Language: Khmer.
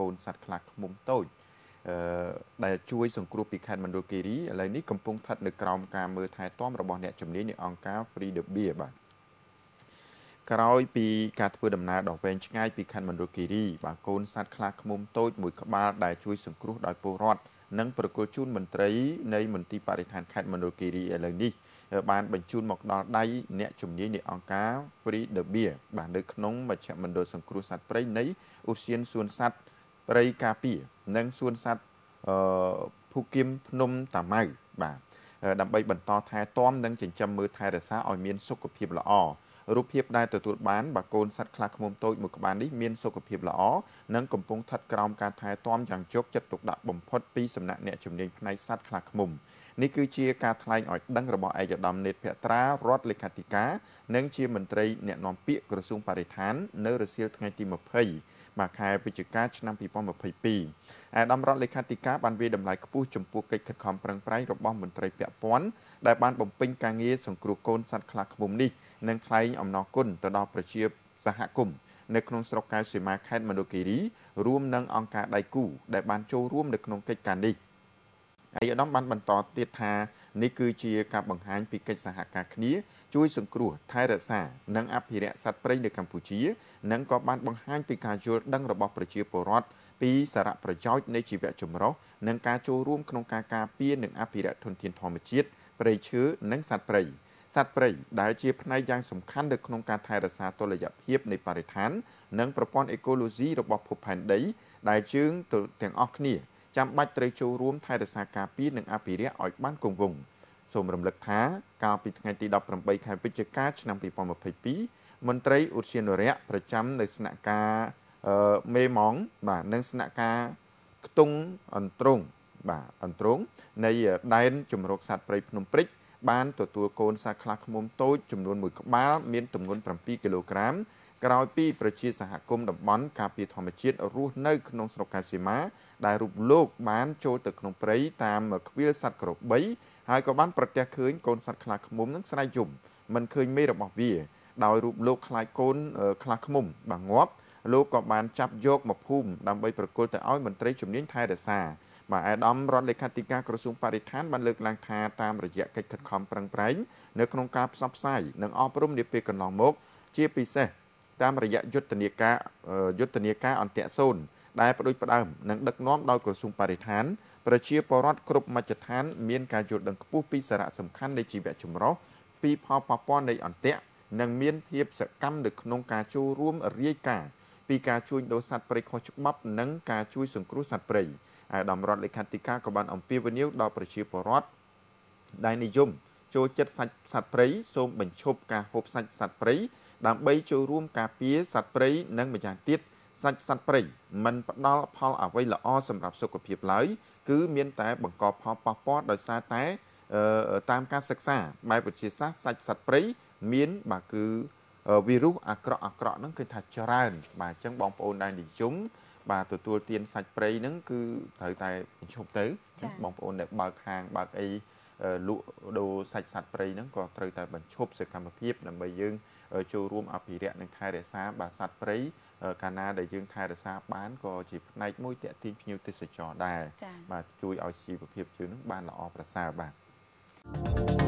កូនសត្វខ្លាឃ្មុំតូចអឺដែលជួយសង្គ្រោះពីខេត្តមណ្ឌលគិរីឥឡូវនេះកំពុងស្ថិតនៅក្រោមការមើលថែទាំរបស់អ្នកជំនាញនៃអង្គការ Free the Beer បាទក្រោយពីការធ្វើដំណើរដ៏វែងឆ្ងាយពីខេត្តមណ្ឌលគិរីបាទកូនសត្វខ្លាឃ្មុំតូចមួយក្បាលដែលជួយសង្គ្រោះដោយពលរដ្ឋនិងប្រគល់ជូនមន្ត្រីនៃមន្ទីរបរិស្ថានខេត្តមណ្ឌលគិរីឥឡូវនេះ បាន បញ្ជូនមកដល់ដៃអ្នកជំនាញនៃអង្គការ Free the Beer បាទនៅក្នុងមជ្ឈមណ្ឌលសង្គ្រោះសត្វព្រៃនៃឧស្សាហសួនសត្វរីការពារនិងសួនសัตว์ភូគៀមភ្នំតាម៉ៅបាទដើម្បីបន្តថែទាំនិងចិញ្ចឹមមើលថែរក្សាឲ្យមានសុខភាពល្អរូបភាពដែលទទួលបានបើកូនសត្វខ្លាឃ្មុំតូចមួយក្បាលនេះមានសុខភាពល្អនិងកំពុងស្ថិតក្រោមការថែទាំយ៉ាងជោគចិត្តទុកដាក់បំផុតពីសំណាក់អ្នកជំនាញផ្នែកសត្វខ្លាឃ្មុំនេះគឺជាការថ្លែងឲ្យដឹងរបស់ឯកឧត្តមនេតភត្រារដ្ឋលេខាធិការ និងជាមន្ត្រីអ្នកណែនាំពាក្យក្រសួងបរិស្ថាន នៅរសៀលថ្ងៃទី20មកខែវិច្ឆិកាឆ្នាំ2022ឯកឧត្តមរដ្ឋលេខាធិការបានវាយតម្លៃខ្ពស់ចំពោះកិច្ចខិតខំប្រឹងប្រែងរបស់មន្ត្រីពាក់ព័ន្ធដែលបានបំពេញការងារសង្គ្រោះកូនសត្វខ្លាឃ្មុំនេះនិងថ្លែងអំណរគុណទៅដល់ប្រជាសហគមន៍នៅក្នុងស្រុកកៅសីមាខេត្តមណ្ឌលគិរីរួមនឹងអង្គការដៃគូ ដែល បានចូលរួមនៅក្នុងកិច្ចការនេះឯកឧត្តមបានបន្តទៀតថានេះគឺជាការបង្ហាញពីកិច្ចសហការគ្នា ជួយសង្គ្រោះថែរក្សានិងអភិរក្សសត្វព្រៃនៅកម្ពុជានិងក៏បានបង្ហាញពីការយល់ដឹងរបស់ប្រជាពលរដ្ឋពីសារៈប្រយោជន៍នៃជីវៈចម្រុះនិងការចូលរួមក្នុងការការពារនិងអភិរក្សធនធានធម្មជាតិព្រៃឈើនិងសត្វព្រៃ។សត្វព្រៃដែលជាផ្នែកយ៉ាងសំខាន់នៅក្នុងការថែរក្សាតុល្យភាពនៃបរិស្ថាន និងប្រព័ន្ធអេកូឡូស៊ីរបស់ភពផែនដី ដែលជើងទាំងអស់គ្នាចាំបាច់ត្រូវចូលរួម ថែរក្សាការពារនិងអភិរក្សឲ្យបានគង់វង្សសូមរំលឹកថាកាលពីថ្ងៃទី18ខែវិច្ឆិកាឆ្នាំ2022មន្ត្រីឧទ្យានុរក្សប្រចាំនៅស្នាក់ការមេម៉ងបាទនិងស្នាក់ការខ្ទង់អន្ទ្រងបាទអន្ទ្រងនៃដែនជំរកសត្វព្រៃភ្នំព្រិចបានទទួលកូនសត្វខ្លាឃ្មុំតូចចំនួន1ក្បាលមានទម្ងន់7គីឡូក្រាមក្រោយពីប្រជាសហគមន៍តំបន់ការពារធម្មជាតិរស់នៅក្នុងស្រុកកែសីមាដែលរូបលោក បានចូលទៅក្នុងព្រៃតាមខ្វៀលសត្វក្របីហើយក៏បានប្រទះឃើញកូនសត្វខ្លាឃ្មុំនឹងស្រែកយំមិនឃើញមេរបស់វា ដោយរូបលោកខ្លាចកូន ខ្លាឃ្មុំបាងាប់លោកក៏បានចាប់យកមកភូមិដើម្បីប្រគល់ទៅឲ្យមន្ត្រីជំនាញថែរក្សាបាទអេដាមរដ្ឋលេខាធិការក្រសួងបរិស្ថានបានលើកឡើងថាតាមរយៈកិច្ចខិតខំប្រឹងប្រែងនៅក្នុងការផ្សព្វផ្សាយនិងអប់រំនាពេលកន្លងមក ជាពិសេសតាមរយៈយុទ្ធនាការយុទ្ធនាការអន្តរសូន ដែលបដិបដើមនិងដឹកនាំដោយក្រសួងបរិស្ថាន ប្រជាពលរដ្ឋគ្រប់មជ្ឈដ្ឋាន មានការយល់ដឹងខ្ពស់ពីសារៈសំខាន់នៃជីវៈចម្រុះពីផលប៉ះពាល់នៃអន្តរនិងមានភាព សកម្មនៅក្នុងការចូលរួមរាយការណ៍ពីការជួញដូរសត្វព្រៃខុសច្បាប់និងការជួយ សង្គ្រោះសត្វព្រៃឯកឧត្តមរដ្ឋលេខាធិការក៏បានអំពាវនាវដល់ប្រជាពលរដ្ឋដែលនិយមចូលចិត្តសាច់សត្វព្រៃសូមបញ្ឈប់ការហូបសាច់សត្វព្រៃដើម្បីចូលរួមការពារសត្វព្រៃនិងម្យ៉ាងទៀតសាច់សត្វព្រៃมันផ្ដល់ផលអ្វីល្អសម្រាប់សុខភាពឡើយគឺមាន តែបង្កផលប៉ះពាល់ដោយសារតែតាមការសិក្សាបែបវិទ្យាសាស្ត្រសាច់សត្វព្រៃមានបាទគឺវីរុសអាក្រក់អាក្រក់ហ្នឹងគឺថាច្រើនបាទអញ្ចឹងបងប្អូនដែលនិយមបាទទទួលទានសាច់ព្រៃហ្នឹងគឺត្រូវតែបញ្ឈប់ទៅបងប្អូនដែលបើកហាងបើកអីលក់ដូរសាច់សត្វព្រៃហ្នឹងក៏ត្រូវតែបញ្ឈប់សកម្មភាពដើម្បីយើងចូលរួមអភិរក្សនិងថែរក្សាបាទសត្វព្រៃកាលណាដែលយើងថែរក្សាបានក៏ជាផ្នែកមួយតេទៀងភ្ញៀវទេសចរដែរបាទជួយឲ្យជីវភាពយើងនឹងបានល្អប្រសើរបាទ thank you